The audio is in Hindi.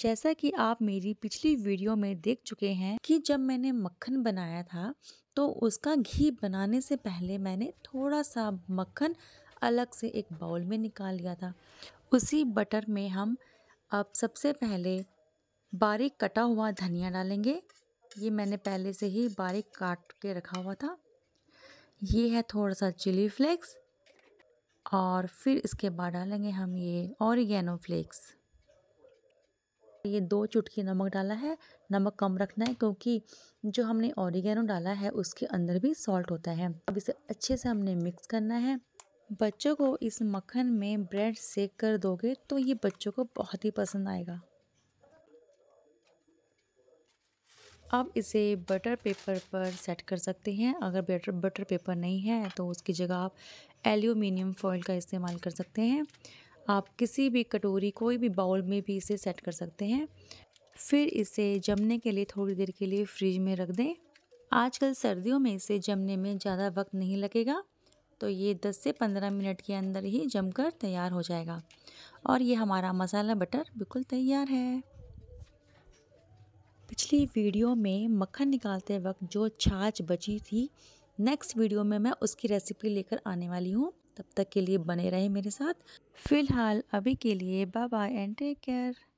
जैसा कि आप मेरी पिछली वीडियो में देख चुके हैं कि जब मैंने मक्खन बनाया था तो उसका घी बनाने से पहले मैंने थोड़ा सा मक्खन अलग से एक बाउल में निकाल लिया था उसी बटर में हम अब सबसे पहले बारीक कटा हुआ धनिया डालेंगे ये मैंने पहले से ही बारीक काट के रखा हुआ था ये है थोड़ा सा चिली फ्लेक्स और फिर इसके बाद डालेंगे हम ये ऑरिगेनो फ्लेक्स ये दो चुटकी नमक डाला है नमक कम रखना है क्योंकि जो हमने ऑरिगेनो डाला है उसके अंदर भी सॉल्ट होता है अब इसे अच्छे से हमने मिक्स करना है बच्चों को इस मक्खन में ब्रेड सेक कर दोगे तो ये बच्चों को बहुत ही पसंद आएगा आप इसे बटर पेपर पर सेट कर सकते हैं अगर बटर बटर पेपर नहीं है तो उसकी जगह आप एल्यूमिनियम फॉइल का इस्तेमाल कर सकते हैं आप किसी भी कटोरी कोई भी बाउल में भी इसे सेट कर सकते हैं फिर इसे जमने के लिए थोड़ी देर के लिए फ्रिज में रख दें आजकल सर्दियों में इसे जमने में ज़्यादा वक्त नहीं लगेगा तो ये 10 से 15 मिनट के अंदर ही जमकर तैयार हो जाएगा और ये हमारा मसाला बटर बिल्कुल तैयार है पिछली वीडियो में मक्खन निकालते वक्त जो छाछ बची थी नेक्स्ट वीडियो में मैं उसकी रेसिपी लेकर आने वाली हूँ तब तक के लिए बने रहें मेरे साथ फ़िलहाल अभी के लिए bye bye and take care